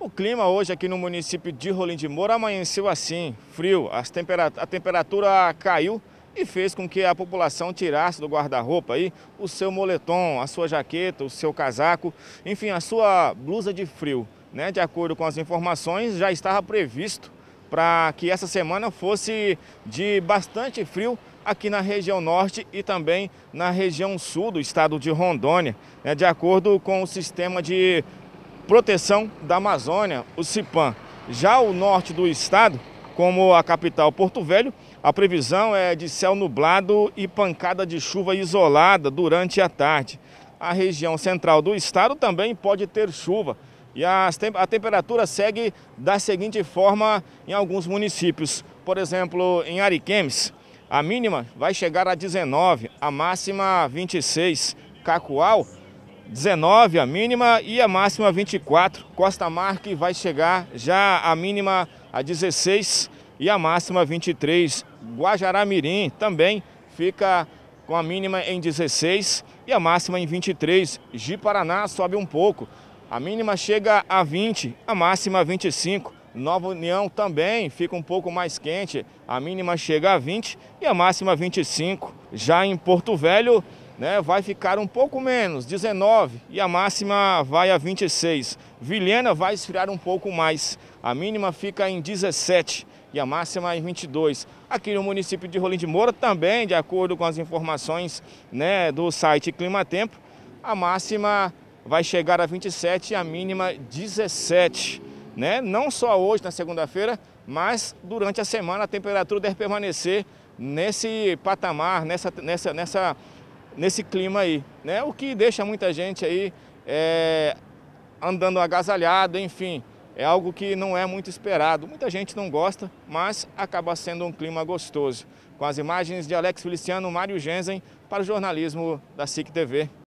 O clima hoje aqui no município de Rolim de Moura amanheceu assim, frio. Temperat a temperatura caiu e fez com que a população tirasse do guarda-roupa aí o seu moletom, a sua jaqueta, o seu casaco, enfim, a sua blusa de frio. Né? De acordo com as informações, já estava previsto para que essa semana fosse de bastante frio aqui na região norte e também na região sul do estado de Rondônia, né? de acordo com o sistema de Proteção da Amazônia, o CIPAM. Já o norte do estado, como a capital Porto Velho, a previsão é de céu nublado e pancada de chuva isolada durante a tarde. A região central do estado também pode ter chuva. E tem a temperatura segue da seguinte forma em alguns municípios. Por exemplo, em Ariquemes, a mínima vai chegar a 19, a máxima 26. Cacoal, 19 a mínima e a máxima 24. Costa Marque vai chegar já a mínima a 16 e a máxima 23. Guajará Mirim também fica com a mínima em 16 e a máxima em 23. Ji Paraná sobe um pouco. A mínima chega a 20, a máxima 25. Nova União também fica um pouco mais quente. A mínima chega a 20 e a máxima 25. Já em Porto Velho, né, vai ficar um pouco menos, 19, e a máxima vai a 26. Vilhena vai esfriar um pouco mais, a mínima fica em 17 e a máxima em 22. Aqui no município de Rolim de Moura também, de acordo com as informações né, do site Climatempo, a máxima vai chegar a 27 e a mínima 17. Né? Não só hoje, na segunda-feira, mas durante a semana a temperatura deve permanecer nesse patamar, nessa, nessa, nessa nesse clima aí, né? O que deixa muita gente aí é, andando agasalhado, enfim, é algo que não é muito esperado. Muita gente não gosta, mas acaba sendo um clima gostoso. Com as imagens de Alex Feliciano, Mário Genzen, para o jornalismo da SIC TV.